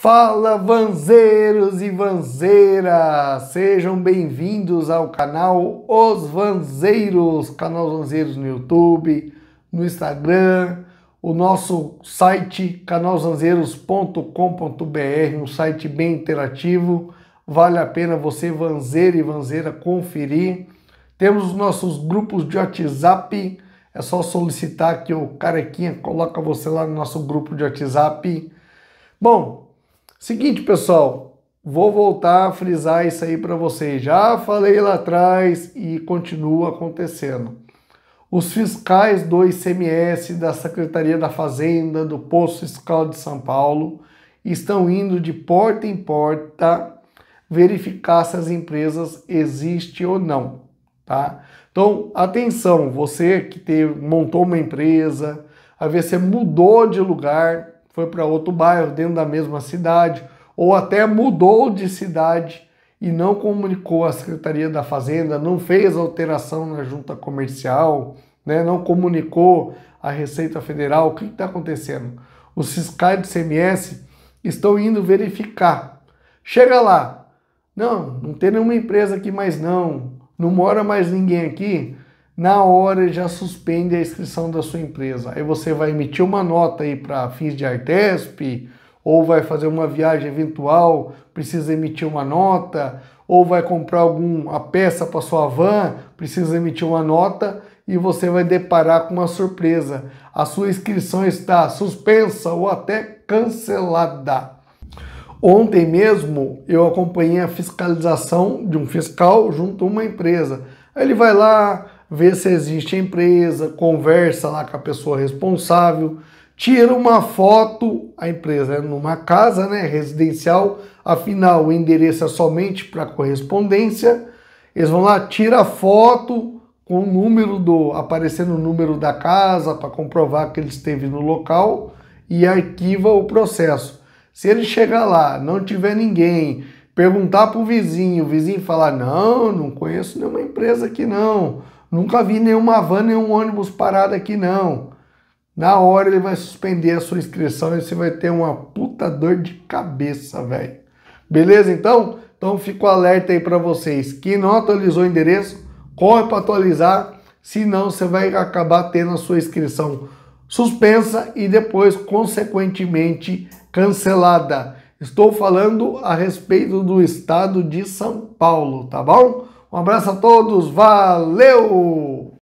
Fala vanzeiros e vanzeiras, sejam bem-vindos ao canal Os Vanzeiros, canal Os Vanzeiros no YouTube, no Instagram, o nosso site canalvanzeiros.com.br, um site bem interativo, vale a pena você vanzeiro e vanzeira conferir. Temos os nossos grupos de WhatsApp, é só solicitar que o carequinha coloca você lá no nosso grupo de WhatsApp. Bom, Seguinte, pessoal, vou voltar a frisar isso aí para vocês. Já falei lá atrás e continua acontecendo. Os fiscais do ICMS, da Secretaria da Fazenda, do Posto Fiscal de São Paulo, estão indo de porta em porta verificar se as empresas existem ou não, tá? Então, atenção, você que teve, montou uma empresa, a ver se mudou de lugar, foi para outro bairro dentro da mesma cidade, ou até mudou de cidade e não comunicou à Secretaria da Fazenda, não fez alteração na junta comercial, né, não comunicou à Receita Federal, o que está acontecendo? Os fiscais do CMS estão indo verificar. Chega lá, não, não tem nenhuma empresa aqui mais não, não mora mais ninguém aqui, na hora já suspende a inscrição da sua empresa. Aí você vai emitir uma nota aí para fins de Artesp, ou vai fazer uma viagem eventual, precisa emitir uma nota, ou vai comprar alguma peça para sua van, precisa emitir uma nota e você vai deparar com uma surpresa. A sua inscrição está suspensa ou até cancelada. Ontem mesmo eu acompanhei a fiscalização de um fiscal junto a uma empresa. Ele vai lá, vê se existe empresa, conversa lá com a pessoa responsável, tira uma foto, a empresa é numa casa né, residencial, afinal o endereço é somente para correspondência. Eles vão lá, tira a foto com o número do. aparecendo o número da casa para comprovar que ele esteve no local e arquiva o processo. Se ele chegar lá, não tiver ninguém, perguntar para o vizinho, o vizinho falar: não, não conheço nenhuma empresa aqui não Nunca vi nenhuma van, nenhum ônibus parado aqui não. Na hora ele vai suspender a sua inscrição e você vai ter uma puta dor de cabeça, velho. Beleza então? Então fico alerta aí para vocês. Quem não atualizou o endereço, corre para atualizar, senão você vai acabar tendo a sua inscrição suspensa e depois consequentemente cancelada. Estou falando a respeito do estado de São Paulo, tá bom? Um abraço a todos, valeu!